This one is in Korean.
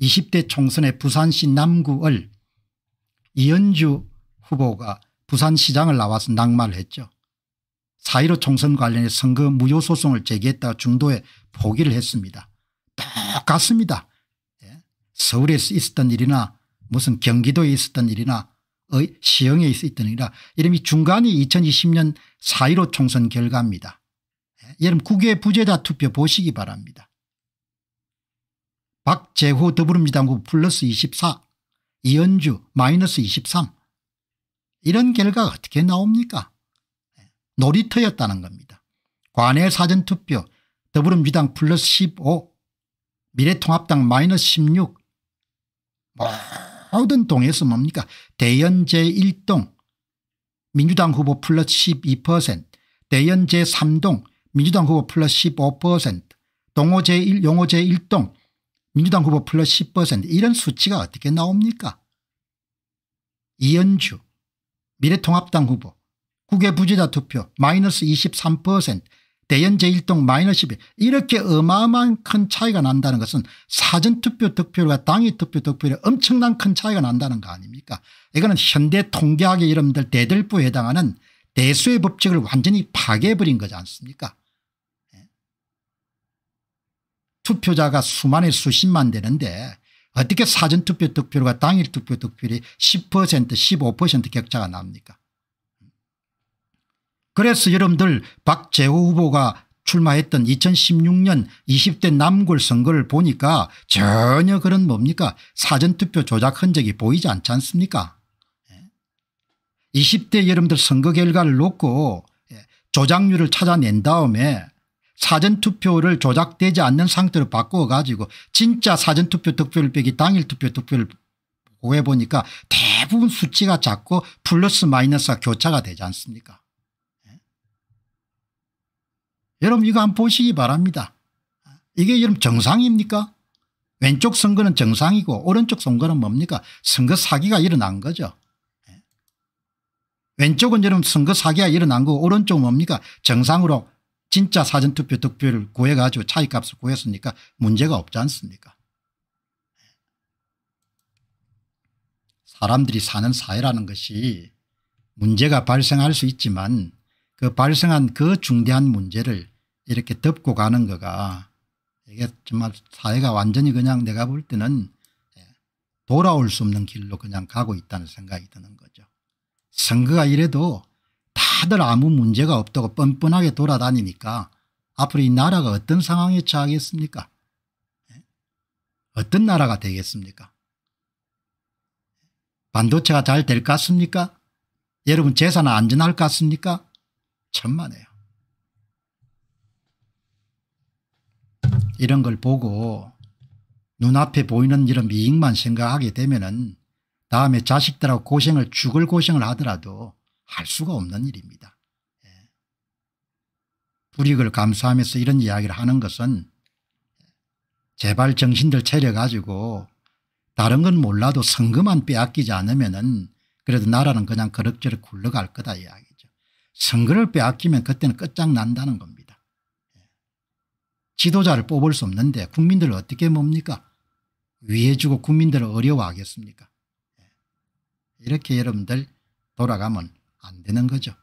20대 총선의 부산시 남구을 이현주 후보가 부산시장을 나와서 낙마를 했죠. 4.15 총선 관련해 선거 무효소송을 제기했다 중도에 포기를 했습니다. 똑같습니다. 예. 서울에 있었던 일이나 무슨 경기도에 있었던 일이나 시흥에 있었던 일이나 이름이 중간이 2020년 4.15 총선 결과입니다. 예. 여러분 국외 부재자 투표 보시기 바랍니다. 박재호 더불어민주당국 플러스 24 이현주 마이너스 23 이런 결과가 어떻게 나옵니까 놀이터였다는 겁니다. 관외 사전투표 더불어민주당 플러스 15 미래통합당 마이너스 16 모든 동에서 뭡니까 대연 제1동 민주당 후보 플러스 12% 대연 제3동 민주당 후보 플러스 15% 동호 제1 용호 제1동 민주당 후보 플러스 10% 이런 수치가 어떻게 나옵니까? 이현주 미래통합당 후보 국외부지자 투표 마이너스 23% 대연 제1동 마이너스 1 이렇게 어마어마한 큰 차이가 난다는 것은 사전투표 득표율과 당일 투표 득표율에 엄청난 큰 차이가 난다는 거 아닙니까 이거는 현대 통계학의 이름들 대들보에 해당하는 대수의 법칙을 완전히 파괴해버린 거지 않습니까 투표자가 수만에 수십만 되는데 어떻게 사전투표 득표율과 당일 투표 득표율이 10% 15% 격차가 납니까 그래서 여러분들 박재호 후보가 출마했던 2016년 20대 남골 선거를 보니까 전혀 그런 뭡니까 사전투표 조작 흔적이 보이지 않지 않습니까 20대 예. 여러분들 선거 결과를 놓고 예, 조작률을 찾아낸 다음에 사전투표를 조작되지 않는 상태로 바꿔 가지고 진짜 사전투표 득표를 빼기 당일 투표 득표를 고해 보니까 대부분 수치가 작고 플러스 마이너스가 교차가 되지 않습니까 예? 여러분 이거 한번 보시기 바랍니다. 이게 여러분 정상입니까 왼쪽 선거는 정상이고 오른쪽 선거는 뭡니까 선거 사기가 일어난 거죠. 예? 왼쪽은 여러분 선거 사기가 일어난 거고 오른쪽은 뭡니까 정상으로 진짜 사전투표 득표를 구해가지고 차이값을 구했으니까 문제가 없지 않습니까 사람들이 사는 사회라는 것이 문제가 발생할 수 있지만 그 발생한 그 중대한 문제를 이렇게 덮고 가는 거가 이게 정말 사회가 완전히 그냥 내가 볼 때는 예, 돌아올 수 없는 길로 그냥 가고 있다는 생각이 드는 거죠. 선거가 이래도 다들 아무 문제가 없다고 뻔뻔하게 돌아다니니까 앞으로 이 나라가 어떤 상황에 처하겠습니까? 예? 어떤 나라가 되겠습니까? 반도체가 잘 될 것 같습니까? 여러분 재산 안전할 것 같습니까? 천만에요. 이런 걸 보고 눈앞에 보이는 이런 미익만 생각하게 되면 은 다음에 자식들하고 고생을 죽을 고생을 하더라도 할 수가 없는 일입니다. 예. 불익을 감수하면서 이런 이야기를 하는 것은 제발 정신들 차려가지고 다른 건 몰라도 성금만 빼앗기지 않으면 은 그래도 나라는 그냥 그럭저럭 굴러갈 거다 이야기죠. 선거를 빼앗기면 그때는 끝장난다는 겁니다. 예. 지도자를 뽑을 수 없는데 국민들을 어떻게 뭡니까? 위해주고 국민들을 어려워하겠습니까? 예. 이렇게 여러분들 돌아가면 안 되는 거죠.